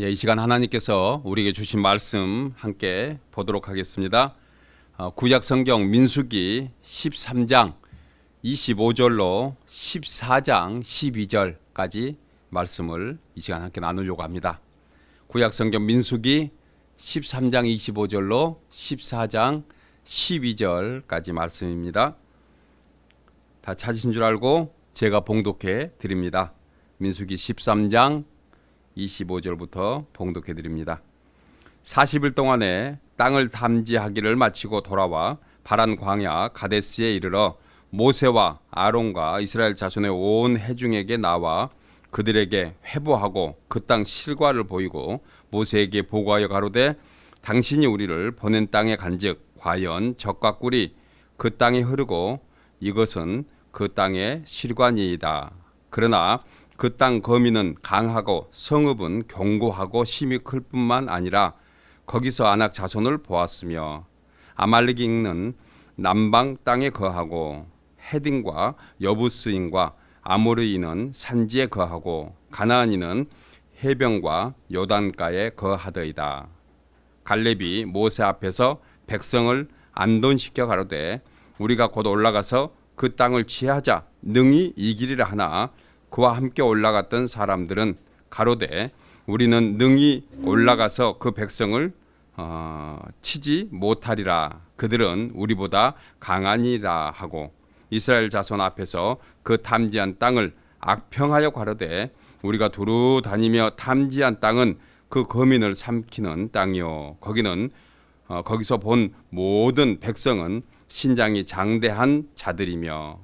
예, 이 시간 하나님께서 우리에게 주신 말씀 함께 보도록 하겠습니다. 어, 구약 성경 민수기 13장 25절로 14장 12절까지 말씀을 이 시간 함께 나누려고 합니다. 구약 성경 민수기 13장 25절로 14장 12절까지 말씀입니다. 다 찾으신 줄 알고 제가 봉독해 드립니다. 민수기 13장 25절부터 봉독해 드립니다. 40일 동안에 땅을 담지하기를 마치고 돌아와 바란 광야 가데스에 이르러 모세와 아론과 이스라엘 자손의 온 회중에게 나와 그들에게 회보하고 그 땅 실과를 보이고 모세에게 보고하여 가로되 당신이 우리를 보낸 땅에 간즉 과연 적과 꿀이 그 땅에 흐르고 이것은 그 땅의 실관이다 그러나 그땅거미는 강하고 성읍은 견고하고 심이 클 뿐만 아니라 거기서 안악 자손을 보았으며 아말렉인은 남방 땅에 거하고 헤딘과 여부스인과 아모르인은 산지에 거하고 가나안인은 해변과 요단가에 거하더이다. 갈렙이 모세 앞에서 백성을 안돈시켜 가로되 우리가 곧 올라가서 그 땅을 취하자 능히 이기리라 하나 그와 함께 올라갔던 사람들은 가로되 우리는 능히 올라가서 그 백성을 어, 치지 못하리라 그들은 우리보다 강하니라 하고 이스라엘 자손 앞에서 그 탐지한 땅을 악평하여 가로되 우리가 두루 다니며 탐지한 땅은 그 거민을 삼키는 땅이요 거기는 어, 거기서 본 모든 백성은 신장이 장대한 자들이며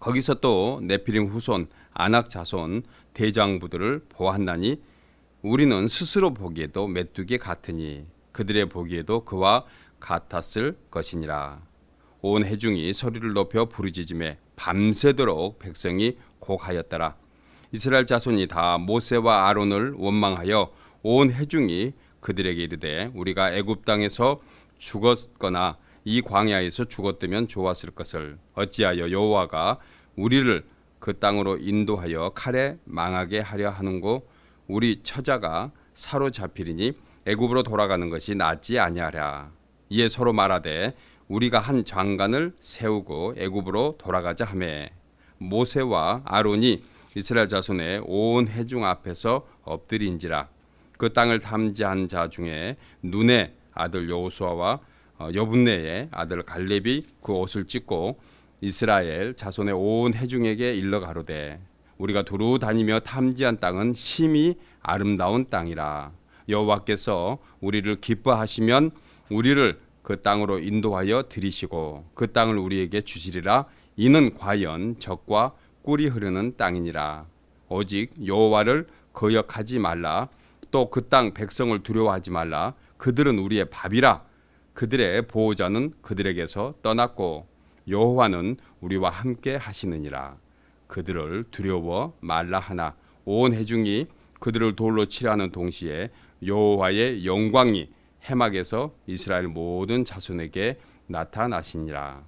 거기서 또 네피림 후손 안악 자손 대장부들을 보았나니 우리는 스스로 보기에도 메뚜기 같으니 그들의 보기에도 그와 같았을 것이니라. 온 해중이 소리를 높여 부르짖음에 밤새도록 백성이 곡하였더라. 이스라엘 자손이 다 모세와 아론을 원망하여 온 해중이 그들에게 이르되 우리가 애굽 땅에서 죽었거나 이 광야에서 죽었다면 좋았을 것을 어찌하여 여호와가 우리를 그 땅으로 인도하여 칼에 망하게 하려 하는고 우리 처자가 사로잡히리니 애굽으로 돌아가는 것이 낫지 아니하랴 이에 서로 말하되 우리가 한 장관을 세우고 애굽으로 돌아가자 하매 모세와 아론이 이스라엘 자손의 온 회중 앞에서 엎드린지라 그 땅을 탐지한 자 중에 눈의 아들 여호수아와 어, 여분네의 아들 갈렙이 그 옷을 찢고 이스라엘 자손의 온해중에게 일러 가로되 우리가 두루 다니며 탐지한 땅은 심히 아름다운 땅이라 여호와께서 우리를 기뻐하시면 우리를 그 땅으로 인도하여 들이시고 그 땅을 우리에게 주시리라 이는 과연 적과 꿀이 흐르는 땅이니라 오직 여호와를 거역하지 말라 또 그 땅 백성을 두려워하지 말라 그들은 우리의 밥이라 그들의 보호자는 그들에게서 떠났고 여호와는 우리와 함께 하시느니라 그들을 두려워 말라 하나 온 해중이 그들을 돌로 치라는 동시에 여호와의 영광이 해막에서 이스라엘 모든 자손에게 나타나시니라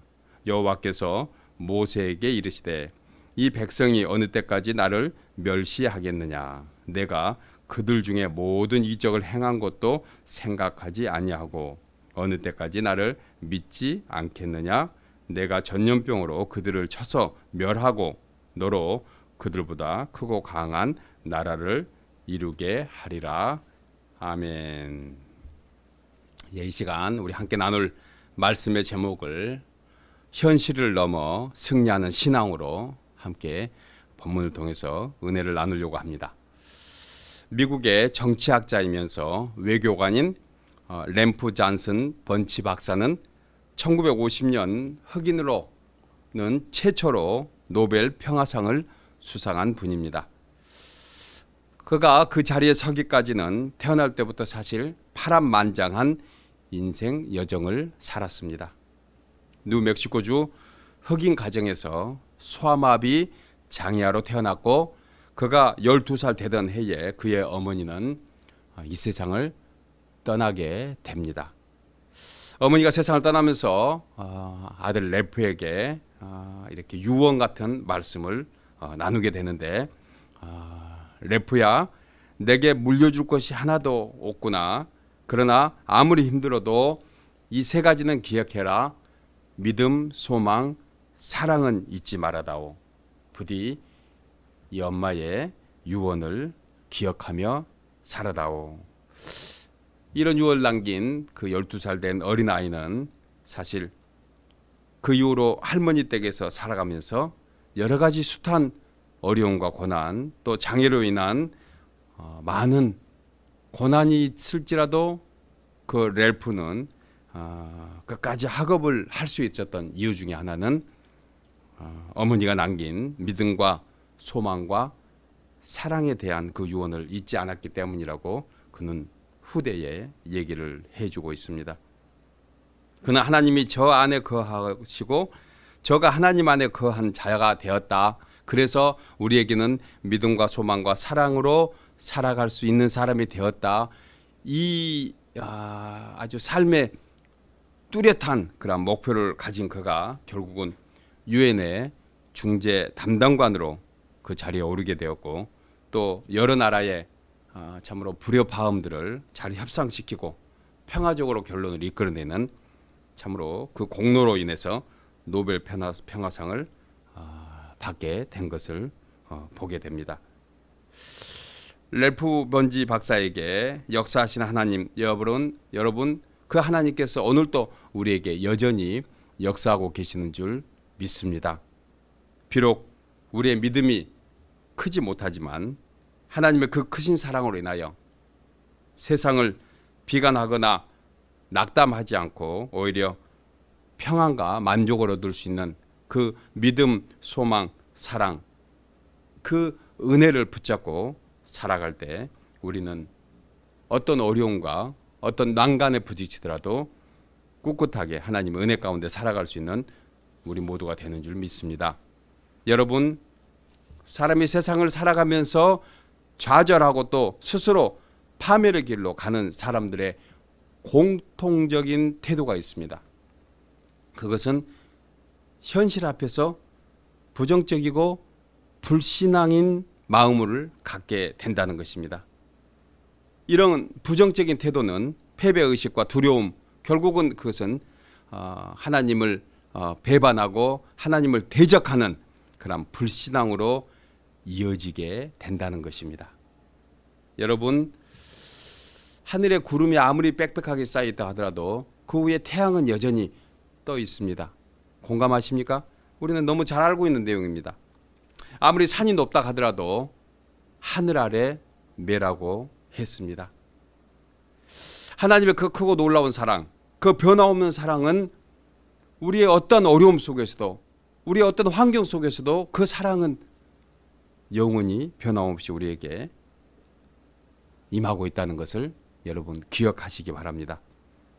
여호와께서 모세에게 이르시되 이 백성이 어느 때까지 나를 멸시하겠느냐 내가 그들 중에 모든 이적을 행한 것도 생각하지 아니하고 어느 때까지 나를 믿지 않겠느냐 내가 전염병으로 그들을 쳐서 멸하고 너로 그들보다 크고 강한 나라를 이루게 하리라 아멘 예, 이 시간 우리 함께 나눌 말씀의 제목을 현실을 넘어 승리하는 신앙으로 함께 본문을 통해서 은혜를 나누려고 합니다. 미국의 정치학자이면서 외교관인 어, 램프 잔슨 번치 박사는 1950년 흑인으로는 최초로 노벨 평화상을 수상한 분입니다. 그가 그 자리에 서기까지는 태어날 때부터 사실 파란만장한 인생 여정을 살았습니다. 뉴멕시코주 흑인 가정에서 소아마비 장애아로 태어났고 그가 12살 되던 해에 그의 어머니는 어, 이 세상을 떠나게 됩니다. 어머니가 세상을 떠나면서 어, 아들 레프에게 어, 이렇게 유언 같은 말씀을 어, 나누게 되는데 레프야 내게 물려줄 것이 하나도 없구나 그러나 아무리 힘들어도 이 세 가지는 기억해라 믿음 소망 사랑은 잊지 말아다오 부디 이 엄마의 유언을 기억하며 살아다오. 이런 유월 남긴 그 12살 된 어린아이는 사실 그 이후로 할머니 댁에서 살아가면서 여러 가지 숱한 어려움과 고난 또 장애로 인한 어, 많은 고난이 있을지라도 그 렐프는 어, 끝까지 학업을 할 수 있었던 이유 중에 하나는 어, 어머니가 남긴 믿음과 소망과 사랑에 대한 그 유언을 잊지 않았기 때문이라고 그는 후대에 얘기를 해주고 있습니다. 그는 하나님이 저 안에 거하시고 저가 하나님 안에 거한 자가 되었다. 그래서 우리에게는 믿음과 소망과 사랑으로 살아갈 수 있는 사람이 되었다. 이 아, 주 삶의 뚜렷한 그런 목표를 가진 그가 결국은 유엔의 중재 담당관으로 그 자리에 오르게 되었고 또 여러 나라의 어, 참으로 불협 화음들을 잘 협상시키고 평화적으로 결론을 이끌어내는 참으로 그 공로로 인해서 노벨 평화, 평화상을 어, 받게 된 것을 어, 보게 됩니다. 렐프 번지 박사에게 역사하신 하나님 여러분 여러분 그 하나님께서 오늘도 우리에게 여전히 역사하고 계시는 줄 믿습니다. 비록 우리의 믿음이 크지 못하지만 하나님의 그 크신 사랑으로 인하여 세상을 비관하거나 낙담하지 않고 오히려 평안과 만족을 얻을 수 있는 그 믿음, 소망, 사랑 그 은혜를 붙잡고 살아갈 때 우리는 어떤 어려움과 어떤 난간에 부딪히더라도 꿋꿋하게 하나님의 은혜 가운데 살아갈 수 있는 우리 모두가 되는 줄 믿습니다. 여러분 사람이 세상을 살아가면서 좌절하고 또 스스로 파멸의 길로 가는 사람들의 공통적인 태도가 있습니다. 그것은 현실 앞에서 부정적이고 불신앙인 마음을 갖게 된다는 것입니다. 이런 부정적인 태도는 패배의식과 두려움 결국은 그것은 어, 하나님을 어, 배반하고 하나님을 대적하는 그런 불신앙으로 이어지게 된다는 것입니다. 여러분 하늘에 구름이 아무리 빽빽하게 쌓였다 하더라도 그 위에 태양은 여전히 떠 있습니다. 공감하십니까? 우리는 너무 잘 알고 있는 내용입니다. 아무리 산이 높다 하더라도 하늘 아래 매라고 했습니다. 하나님의 그 크고 놀라운 사랑, 그 변화없는 사랑은 우리의 어떤 어려움 속에서도 우리의 어떤 환경 속에서도 그 사랑은 영원히 변함없이 우리에게 임하고 있다는 것을 여러분 기억하시기 바랍니다.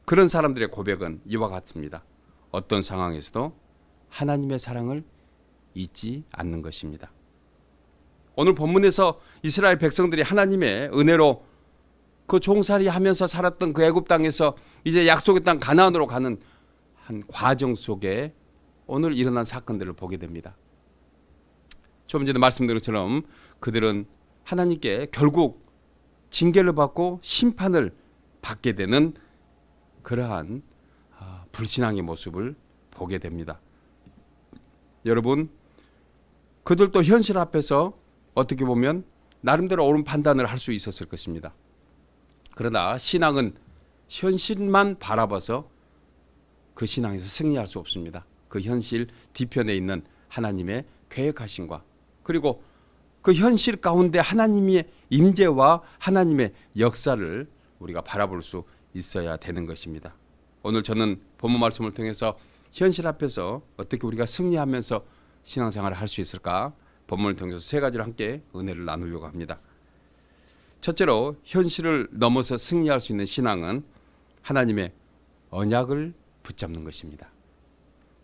그런 사람들의 고백은 이와 같습니다. 어떤 상황에서도 하나님의 사랑을 잊지 않는 것입니다. 오늘 본문에서 이스라엘 백성들이 하나님의 은혜로 그 종살이 하면서 살았던 그 애굽 땅에서 이제 약속의 땅 가나안으로 가는 한 과정 속에 오늘 일어난 사건들을 보게 됩니다. 조금 전에 말씀드린 것처럼 그들은 하나님께 결국 징계를 받고 심판을 받게 되는 그러한 아, 불신앙의 모습을 보게 됩니다. 여러분, 그들도 현실 앞에서 어떻게 보면 나름대로 옳은 판단을 할 수 있었을 것입니다. 그러나 신앙은 현실만 바라봐서 그 신앙에서 승리할 수 없습니다. 그 현실 뒤편에 있는 하나님의 계획하신과 그리고 그 현실 가운데 하나님의 임재와 하나님의 역사를 우리가 바라볼 수 있어야 되는 것입니다. 오늘 저는 본문 말씀을 통해서 현실 앞에서 어떻게 우리가 승리하면서 신앙생활을 할 수 있을까 본문을 통해서 세 가지를 함께 은혜를 나누려고 합니다. 첫째로 현실을 넘어서 승리할 수 있는 신앙은 하나님의 언약을 붙잡는 것입니다.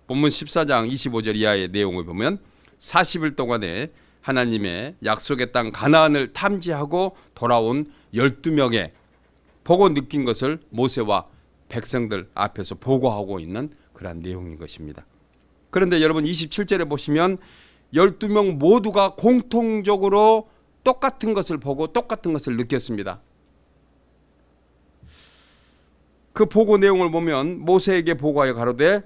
본문 14장 25절 이하의 내용을 보면 40일 동안에 하나님의 약속의 땅 가나안을 탐지하고 돌아온 12명의 보고 느낀 것을 모세와 백성들 앞에서 보고하고 있는 그러한 내용인 것입니다. 그런데 여러분 27절에 보시면 12명 모두가 공통적으로 똑같은 것을 보고 똑같은 것을 느꼈습니다. 그 보고 내용을 보면 모세에게 보고하여 가로되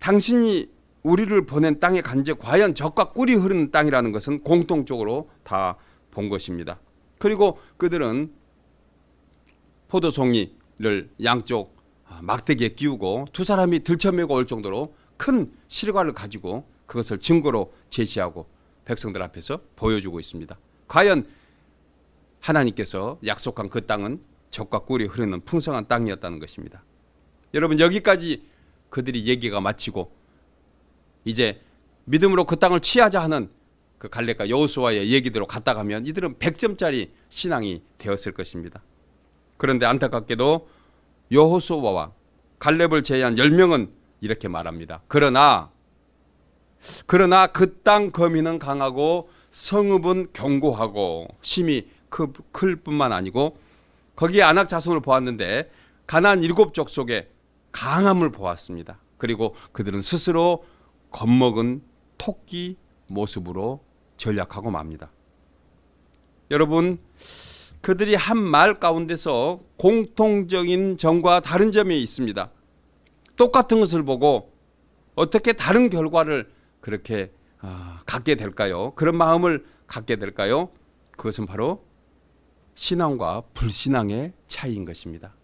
당신이 우리를 보낸 땅에 간제 과연 적과 꿀이 흐르는 땅이라는 것은 공통적으로 다 본 것입니다. 그리고 그들은 포도송이를 양쪽 아, 막대기에 끼우고 두 사람이 들쳐매고 올 정도로 큰 실과를 가지고 그것을 증거로 제시하고 백성들 앞에서 보여주고 있습니다. 과연 하나님께서 약속한 그 땅은 적과 꿀이 흐르는 풍성한 땅이었다는 것입니다. 여러분 여기까지 그들이 얘기가 마치고 이제 믿음으로 그 땅을 취하자 하는 그 갈렙과 여호수아의 얘기대로 갔다 가면 이들은 100점짜리 신앙이 되었을 것입니다. 그런데 안타깝게도 여호수아와 갈렙을 제외한 10명은 이렇게 말합니다. 그러나 그러나 그 땅거미는 강하고 성읍은 견고하고 심이 클 뿐만 아니고 거기에 안악 자손을 보았는데 가난 일곱 족속에 강함을 보았습니다. 그리고 그들은 스스로 겁먹은 토끼 모습으로 전략하고 맙니다. 여러분 그들이 한 말 가운데서 공통적인 점과 다른 점이 있습니다. 똑같은 것을 보고 어떻게 다른 결과를 그렇게 아, 갖게 될까요? 그런 마음을 갖게 될까요? 그것은 바로 신앙과 불신앙의 차이인 것입니다.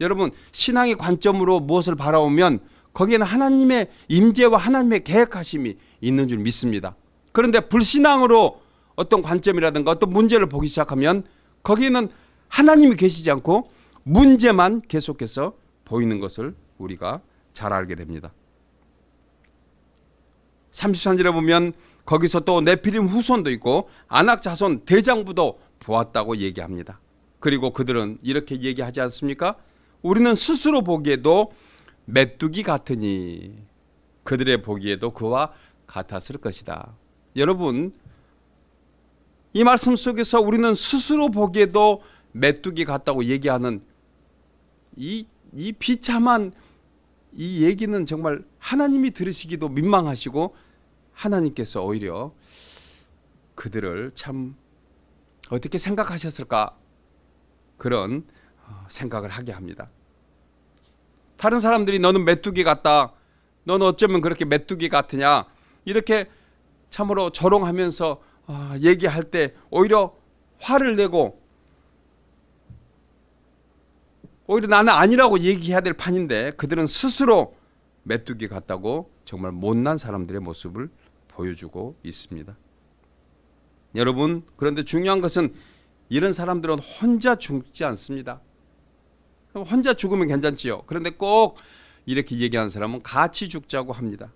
여러분, 신앙의 관점으로 무엇을 바라보면 거기에는 하나님의 임재와 하나님의 계획하심이 있는 줄 믿습니다. 그런데 불신앙으로 어떤 관점이라든가 어떤 문제를 보기 시작하면 거기에는 하나님이 계시지 않고 문제만 계속해서 보이는 것을 우리가 잘 알게 됩니다. 33절에 보면 거기서 또 네피림 후손도 있고 안악 자손 대장부도 보았다고 얘기합니다. 그리고 그들은 이렇게 얘기하지 않습니까? 우리는 스스로 보기에도 메뚜기 같으니 그들의 보기에도 그와 같았을 것이다. 여러분 이 말씀 속에서 우리는 스스로 보기에도 메뚜기 같다고 얘기하는 이, 이 비참한 이 얘기는 정말 하나님이 들으시기도 민망하시고 하나님께서 오히려 그들을 참 어떻게 생각하셨을까 그런 어, 생각을 하게 합니다. 다른 사람들이 너는 메뚜기 같다. 너는 어쩌면 그렇게 메뚜기 같으냐. 이렇게 참으로 조롱하면서 아, 얘기할 때 오히려 화를 내고 오히려 나는 아니라고 얘기해야 될 판인데 그들은 스스로 메뚜기 같다고 정말 못난 사람들의 모습을 보여주고 있습니다. 여러분, 그런데 중요한 것은 이런 사람들은 혼자 죽지 않습니다. 혼자 죽으면 괜찮지요. 그런데 꼭 이렇게 얘기하는 사람은 같이 죽자고 합니다.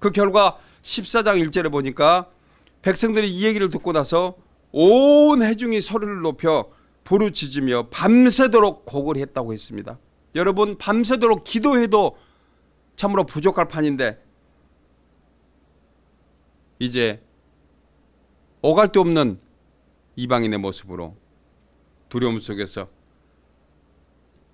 그 결과 14장 1절에 보니까 백성들이 이 얘기를 듣고 나서 온 해중이 소리를 높여 부르짖으며 밤새도록 곡을 했다고 했습니다. 여러분 밤새도록 기도해도 참으로 부족할 판인데 이제 오갈 데 없는 이방인의 모습으로 두려움 속에서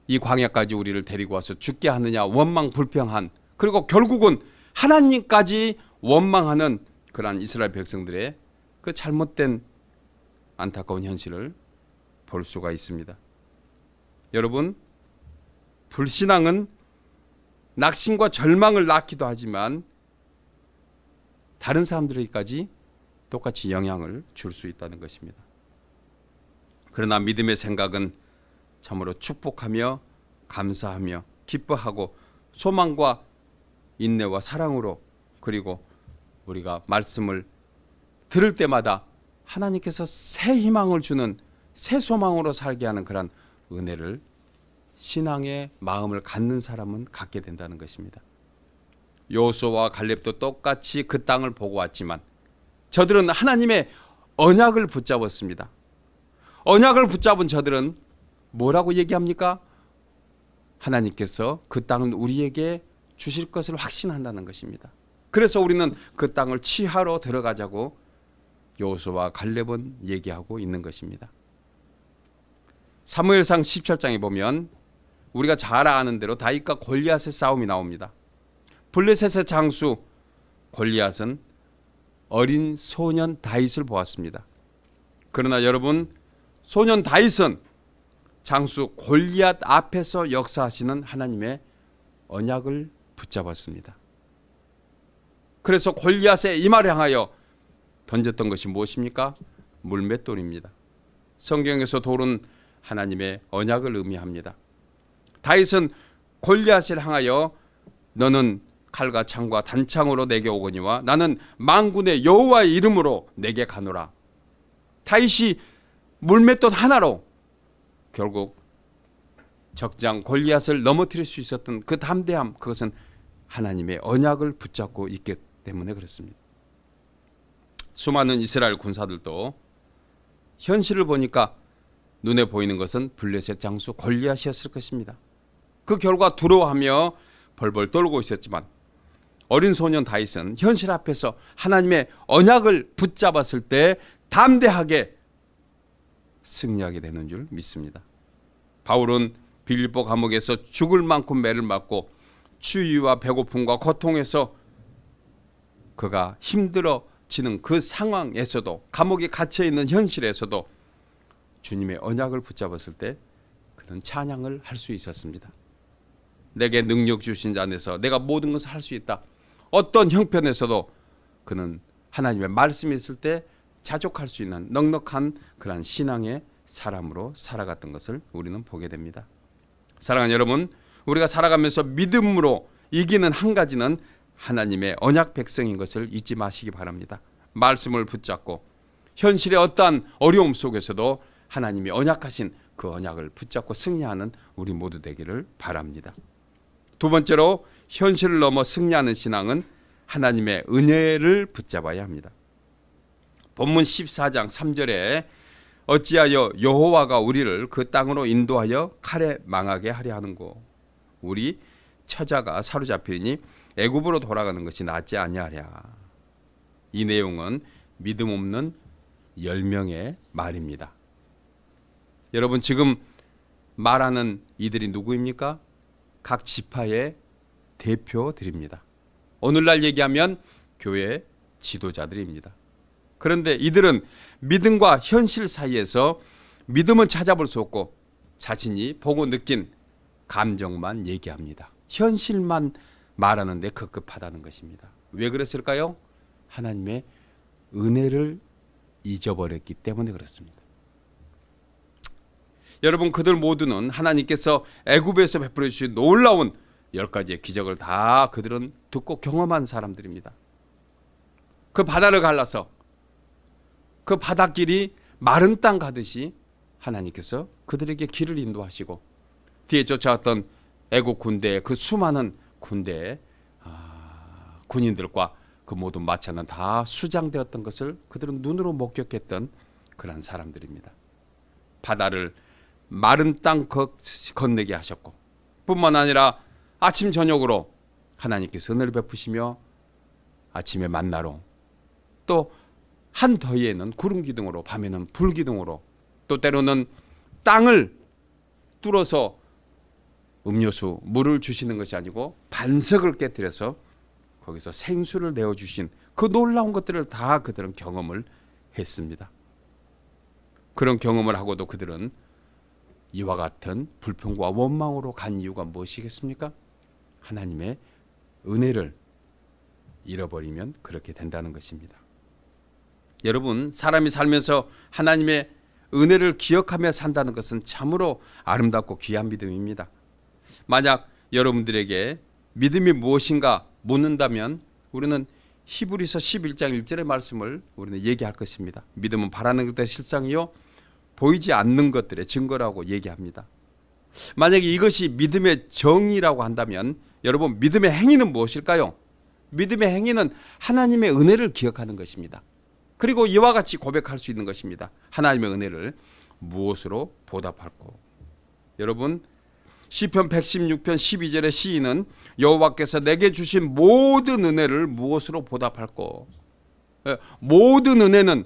이 광야까지 우리를 데리고 와서 죽게 하느냐 원망 불평한 그리고 결국은 하나님까지 원망하는 그러한 이스라엘 백성들의 그 잘못된 안타까운 현실을 볼 수가 있습니다. 여러분 불신앙은 낙심과 절망을 낳기도 하지만 다른 사람들에게까지 똑같이 영향을 줄 수 있다는 것입니다. 그러나 믿음의 생각은 참으로 축복하며 감사하며 기뻐하고 소망과 인내와 사랑으로 그리고 우리가 말씀을 들을 때마다 하나님께서 새 희망을 주는 새 소망으로 살게 하는 그런 은혜를 신앙의 마음을 갖는 사람은 갖게 된다는 것입니다. 요소와 갈렙도 똑같이 그 땅을 보고 왔지만 저들은 하나님의 언약을 붙잡았습니다. 언약을 붙잡은 저들은 뭐라고 얘기합니까? 하나님께서 그 땅은 우리에게 주실 것을 확신한다는 것입니다. 그래서 우리는 그 땅을 취하러 들어가자고 여수와 갈렙은 얘기하고 있는 것입니다. 사무엘상 17장에 보면 우리가 잘 아는 대로 다윗과 골리앗의 싸움이 나옵니다. 블레셋의 장수 골리앗은 어린 소년 다윗을 보았습니다. 그러나 여러분 소년 다윗은 장수 골리앗 앞에서 역사하시는 하나님의 언약을 붙잡았습니다. 그래서 골리앗의 이마를 향하여 던졌던 것이 무엇입니까? 물맷돌입니다. 성경에서 돌은 하나님의 언약을 의미합니다. 다윗은 골리앗을 향하여 너는 칼과 창과 단창으로 내게 오거니와 나는 망군의 여호와의 이름으로 내게 가노라. 다윗이 물맷돌 하나로 결국 적장 골리앗을 넘어뜨릴 수 있었던 그 담대함 그것은 하나님의 언약을 붙잡고 있기 때문에 그렇습니다. 수많은 이스라엘 군사들도 현실을 보니까 눈에 보이는 것은 블레셋 장수 골리앗이었을 것입니다. 그 결과 두려워하며 벌벌 떨고 있었지만 어린 소년 다윗은 현실 앞에서 하나님의 언약을 붙잡았을 때 담대하게 승리하게 되는 줄 믿습니다. 바울은 빌립보 감옥에서 죽을 만큼 매를 맞고 추위와 배고픔과 고통에서 그가 힘들어지는 그 상황에서도 감옥에 갇혀 있는 현실에서도 주님의 언약을 붙잡았을 때 그는 찬양을 할 수 있었습니다. 내게 능력 주신 자 안에서 내가 모든 것을 할 수 있다. 어떤 형편에서도 그는 하나님의 말씀이 있을 때 자족할 수 있는 넉넉한 그러한 신앙의 사람으로 살아갔던 것을 우리는 보게 됩니다. 사랑하는 여러분, 우리가 살아가면서 믿음으로 이기는 한 가지는 하나님의 언약 백성인 것을 잊지 마시기 바랍니다. 말씀을 붙잡고 현실의 어떠한 어려움 속에서도 하나님이 언약하신 그 언약을 붙잡고 승리하는 우리 모두 되기를 바랍니다. 두 번째로 현실을 넘어 승리하는 신앙은 하나님의 은혜를 붙잡아야 합니다. 본문 14장 3절에 어찌하여 여호와가 우리를 그 땅으로 인도하여 칼에 망하게 하려 하는고 우리 처자가 사로잡히니 애굽으로 돌아가는 것이 낫지 아니하랴. 이 내용은 믿음 없는 열명의 말입니다. 여러분 지금 말하는 이들이 누구입니까? 각 지파의 대표들입니다. 오늘날 얘기하면 교회 지도자들입니다. 그런데 이들은 믿음과 현실 사이에서 믿음은 찾아볼 수 없고 자신이 보고 느낀 감정만 얘기합니다. 현실만 말하는데 급급하다는 것입니다. 왜 그랬을까요? 하나님의 은혜를 잊어버렸기 때문에 그렇습니다. 여러분 그들 모두는 하나님께서 애굽에서 베풀어 주신 놀라운 열 가지의 기적을 다 그들은 듣고 경험한 사람들입니다. 그 바다를 갈라서 그 바닷길이 마른 땅 가듯이 하나님께서 그들에게 길을 인도하시고 뒤에 쫓아왔던 애국 군대의 그 수많은 군대의 아, 군인들과 그 모든 마차는 다 수장되었던 것을 그들은 눈으로 목격했던 그런 사람들입니다. 바다를 마른 땅건네게 하셨고 뿐만 아니라 아침 저녁으로 하나님께서 은혜를 베푸시며 아침에 만나로 또한 더위에는 구름 기둥으로 밤에는 불 기둥으로 또 때로는 땅을 뚫어서 음료수 물을 주시는 것이 아니고 반석을 깨뜨려서 거기서 생수를 내어 주신 그 놀라운 것들을 다 그들은 경험을 했습니다. 그런 경험을 하고도 그들은 이와 같은 불평과 원망으로 간 이유가 무엇이겠습니까? 하나님의 은혜를 잃어버리면 그렇게 된다는 것입니다. 여러분 사람이 살면서 하나님의 은혜를 기억하며 산다는 것은 참으로 아름답고 귀한 믿음입니다. 만약 여러분들에게 믿음이 무엇인가 묻는다면 우리는 히브리서 11장 1절의 말씀을 우리는 얘기할 것입니다. 믿음은 바라는 것의 실상이요 보이지 않는 것들의 증거라고 얘기합니다. 만약에 이것이 믿음의 정의라고 한다면 여러분 믿음의 행위는 무엇일까요? 믿음의 행위는 하나님의 은혜를 기억하는 것입니다. 그리고 이와 같이 고백할 수 있는 것입니다. 하나님의 은혜를 무엇으로 보답할고. 여러분 시편 116편 12절의 시인은 여호와께서 내게 주신 모든 은혜를 무엇으로 보답할고. 예, 모든 은혜는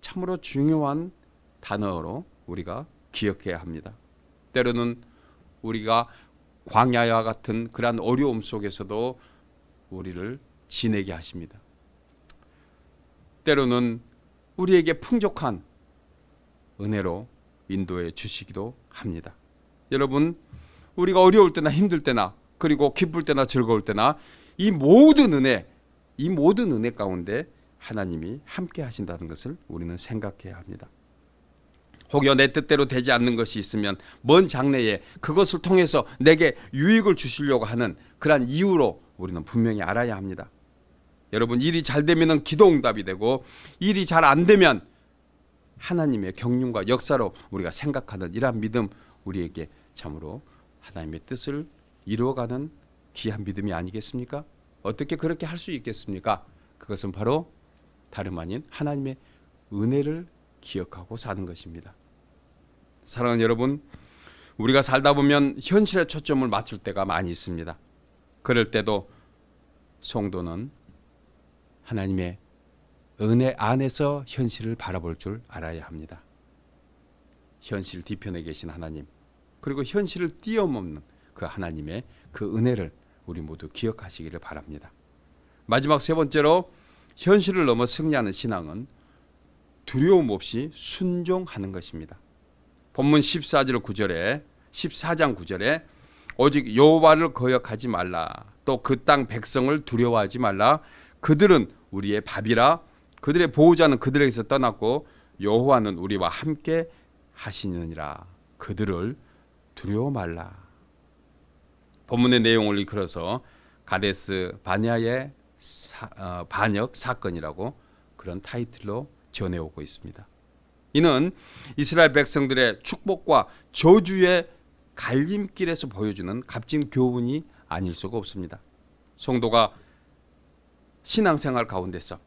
참으로 중요한 단어로 우리가 기억해야 합니다. 때로는 우리가 광야와 같은 그러한 어려움 속에서도 우리를 지내게 하십니다. 때로는 우리에게 풍족한 은혜로 인도해 주시기도 합니다. 여러분, 우리가 어려울 때나 힘들 때나 그리고 기쁠 때나 즐거울 때나 이 모든 은혜, 이 모든 은혜 가운데 하나님이 함께 하신다는 것을 우리는 생각해야 합니다. 혹여 내 뜻대로 되지 않는 것이 있으면 먼 장래에 그것을 통해서 내게 유익을 주시려고 하는 그러 이유로 우리는 분명히 알아야 합니다. 여러분 일이 잘되면 기도 응답이 되고 일이 잘 안 되면 하나님의 경륜과 역사로 우리가 생각하는 이러한 믿음 우리에게 참으로 하나님의 뜻을 이루어가는 귀한 믿음이 아니겠습니까? 어떻게 그렇게 할 수 있겠습니까? 그것은 바로 다름 아닌 하나님의 은혜를 기억하고 사는 것입니다. 사랑하는 여러분, 우리가 살다 보면 현실에 초점을 맞출 때가 많이 있습니다. 그럴 때도 성도는 하나님의 은혜 안에서 현실을 바라볼 줄 알아야 합니다. 현실 뒤편에 계신 하나님 그리고 현실을 뛰어넘는 그 하나님의 그 은혜를 우리 모두 기억하시기를 바랍니다. 마지막 세 번째로 현실을 넘어 승리하는 신앙은 두려움 없이 순종하는 것입니다. 본문 14절 9절에 14장 9절에 오직 여호와를 거역하지 말라 또 그 땅 백성을 두려워하지 말라 그들은 우리의 밥이라 그들의 보호자는 그들에게서 떠났고 여호와는 우리와 함께 하시느니라 그들을 두려워 말라 본문의 내용을 이끌어서 가데스 바냐의 사, 어, 반역 사건이라고 그런 타이틀로 전해오고 있습니다. 이는 이스라엘 백성들의 축복과 저주의 갈림길에서 보여주는 값진 교훈이 아닐 수가 없습니다. 성도가 신앙생활 가운데서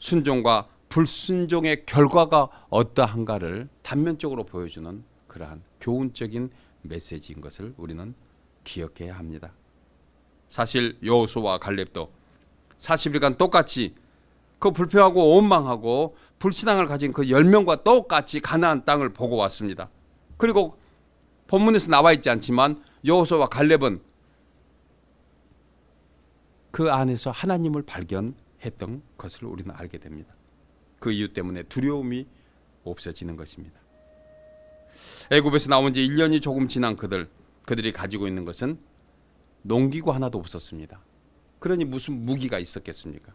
순종과 불순종의 결과가 어떠한가를 단면적으로 보여주는 그러한 교훈적인 메시지인 것을 우리는 기억해야 합니다. 사실 여호수와 갈렙도 40일간 똑같이 그 불평하고 원망하고 불신앙을 가진 그 10명과 똑같이 가나안 땅을 보고 왔습니다. 그리고 본문에서 나와 있지 않지만 여호수와 갈렙은 그 안에서 하나님을 발견했던 것을 우리는 알게 됩니다. 그 이유 때문에 두려움이 없어지는 것입니다. 애굽에서 나온 지 1년이 조금 지난 그들 그들이 가지고 있는 것은 농기구 하나도 없었습니다. 그러니 무슨 무기가 있었겠습니까?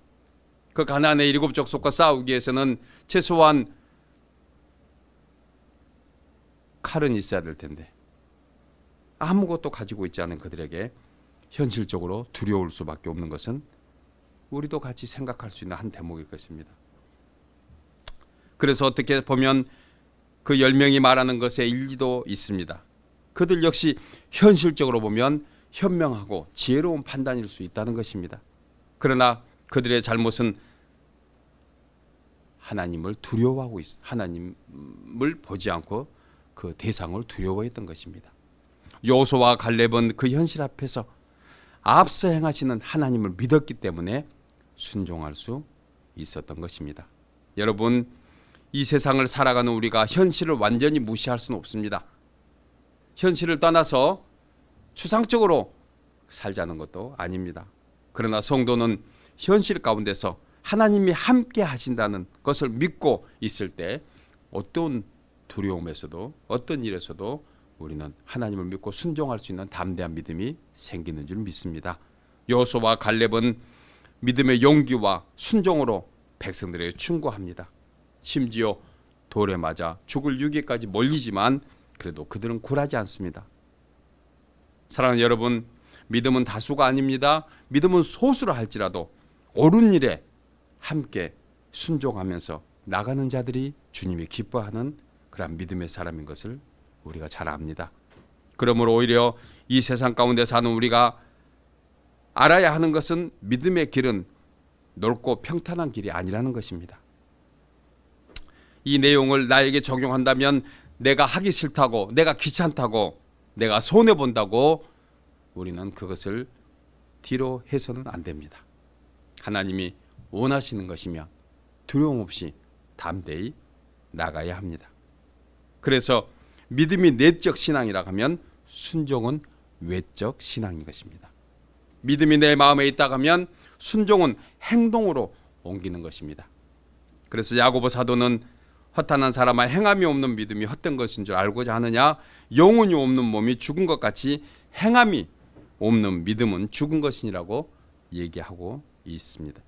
그 가나안의 일곱 족속과 싸우기 위해서는 최소한 칼은 있어야 될 텐데 아무것도 가지고 있지 않은 그들에게 현실적으로 두려울 수밖에 없는 것은 우리도 같이 생각할 수 있는 한 대목일 것입니다. 그래서 어떻게 보면 그 열명이 말하는 것에 일리도 있습니다. 그들 역시 현실적으로 보면 현명하고 지혜로운 판단일 수 있다는 것입니다. 그러나 그들의 잘못은 하나님을 두려워하고 있, 하나님을 보지 않고 그 대상을 두려워했던 것입니다. 요소와 갈렙은 그 현실 앞에서 앞서 행하시는 하나님을 믿었기 때문에 순종할 수 있었던 것입니다. 여러분, 이 세상을 살아가는 우리가 현실을 완전히 무시할 수는 없습니다. 현실을 떠나서 추상적으로 살자는 것도 아닙니다. 그러나 성도는 현실 가운데서 하나님이 함께 하신다는 것을 믿고 있을 때 어떤 두려움에서도 어떤 일에서도 우리는 하나님을 믿고 순종할 수 있는 담대한 믿음이 생기는 줄 믿습니다. 여호수와 갈렙은 믿음의 용기와 순종으로 백성들에게 충고합니다. 심지어 돌에 맞아 죽을 유기까지 멀리지만 그래도 그들은 굴하지 않습니다. 사랑하는 여러분, 믿음은 다수가 아닙니다. 믿음은 소수라 할지라도 옳은 일에 함께 순종하면서 나가는 자들이 주님이 기뻐하는 그런 믿음의 사람인 것을 우리가 잘 압니다. 그러므로 오히려 이 세상 가운데 사는 우리가 알아야 하는 것은 믿음의 길은 넓고 평탄한 길이 아니라는 것입니다. 이 내용을 나에게 적용한다면 내가 하기 싫다고, 내가 귀찮다고, 내가 손해 본다고 우리는 그것을 뒤로 해서는 안 됩니다. 하나님이 원하시는 것이면 두려움 없이 담대히 나가야 합니다. 그래서 믿음이 내적 신앙이라 하면 순종은 외적 신앙인 것입니다. 믿음이 내 마음에 있다 하면 순종은 행동으로 옮기는 것입니다. 그래서 야고보 사도는 허탄한 사람아 행함이 없는 믿음이 헛된 것인 줄 알고자 하느냐 영혼이 없는 몸이 죽은 것 같이 행함이 없는 믿음은 죽은 것이라고 니 얘기하고 있습니다.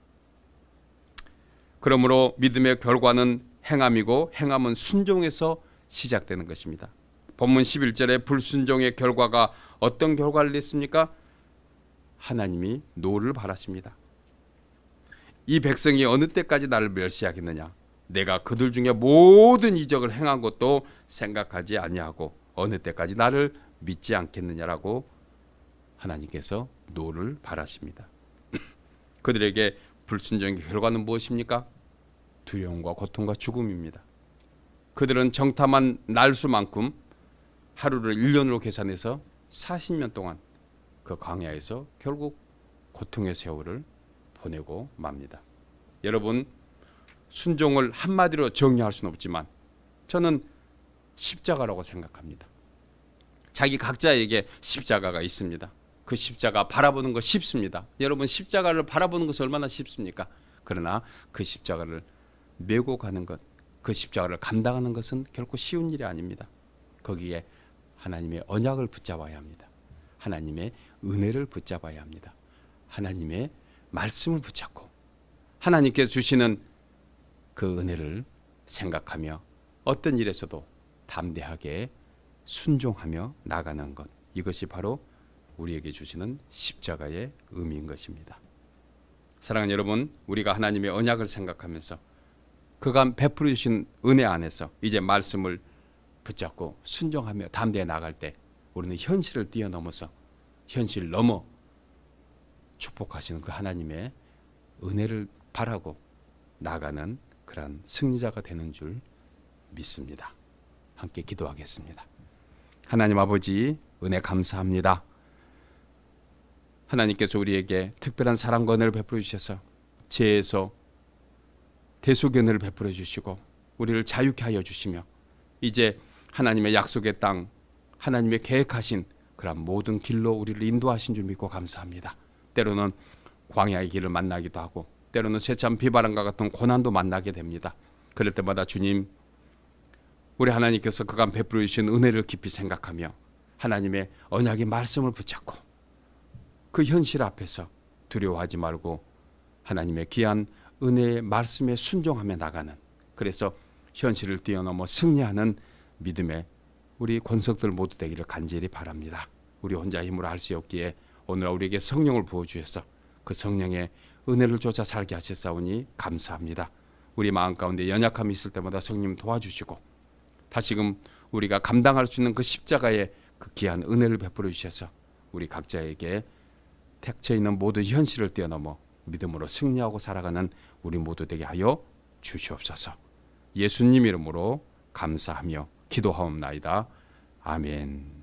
그러므로 믿음의 결과는 행함이고 행함은 순종에서 시작되는 것입니다. 본문 11절에 불순종의 결과가 어떤 결과를 냈습니까? 하나님이 노를 바라십니다. 이 백성이 어느 때까지 나를 멸시하겠느냐? 내가 그들 중에 모든 이적을 행한 것도 생각하지 아니하고 어느 때까지 나를 믿지 않겠느냐라고 하나님께서 노를 바라십니다. 그들에게 불순종의 결과는 무엇입니까? 두려움과 고통과 죽음입니다. 그들은 정탐한 날수만큼 하루를 1년으로 계산해서 40년 동안 그 광야에서 결국 고통의 세월을 보내고 맙니다. 여러분 순종을 한마디로 정리할 수는 없지만 저는 십자가라고 생각합니다. 자기 각자에게 십자가가 있습니다. 그 십자가 바라보는 거 쉽습니다. 여러분 십자가를 바라보는 것이 얼마나 쉽습니까? 그러나 그 십자가를 메고 가는 것그 십자가를 감당하는 것은 결코 쉬운 일이 아닙니다. 거기에 하나님의 언약을 붙잡아야 합니다. 하나님의 은혜를 붙잡아야 합니다. 하나님의 말씀을 붙잡고 하나님께 주시는 그 은혜를 생각하며 어떤 일에서도 담대하게 순종하며 나가는 것 이것이 바로 우리에게 주시는 십자가의 의미인 것입니다. 사랑하는 여러분, 우리가 하나님의 언약을 생각하면서 그간 베풀어 주신 은혜 안에서 이제 말씀을 붙잡고 순종하며 담대해 나갈 때 우리는 현실을 뛰어넘어서 현실 넘어 축복하시는 그 하나님의 은혜를 바라고 나가는 그런 승리자가 되는 줄 믿습니다. 함께 기도하겠습니다. 하나님 아버지 은혜 감사합니다. 하나님께서 우리에게 특별한 사랑과 은혜를 베풀어 주셔서 죄에서 대소견을 베풀어 주시고 우리를 자유케 하여 주시며 이제 하나님의 약속의 땅 하나님의 계획하신 그런 모든 길로 우리를 인도하신 줄 믿고 감사합니다. 때로는 광야의 길을 만나기도 하고 때로는 세찬 비바람과 같은 고난도 만나게 됩니다. 그럴 때마다 주님 우리 하나님께서 그간 베풀어 주신 은혜를 깊이 생각하며 하나님의 언약의 말씀을 붙잡고 그 현실 앞에서 두려워하지 말고 하나님의 귀한 은혜의 말씀에 순종하며 나가는 그래서 현실을 뛰어넘어 승리하는 믿음의 우리 권석들 모두 되기를 간절히 바랍니다. 우리 혼자 힘으로 할 수 없기에 오늘 우리에게 성령을 부어 주셔서 그 성령의 은혜를 쫓아 살게 하셨사오니 감사합니다. 우리 마음 가운데 연약함이 있을 때마다 성님 도와주시고 다시금 우리가 감당할 수 있는 그 십자가의 그 귀한 은혜를 베풀어 주셔서 우리 각자에게 택쳐 있는 모든 현실을 뛰어넘어 믿음으로 승리하고 살아가는 우리 모두 되게 하여 주시옵소서. 예수님 이름으로 감사하며 기도하옵나이다. 아멘.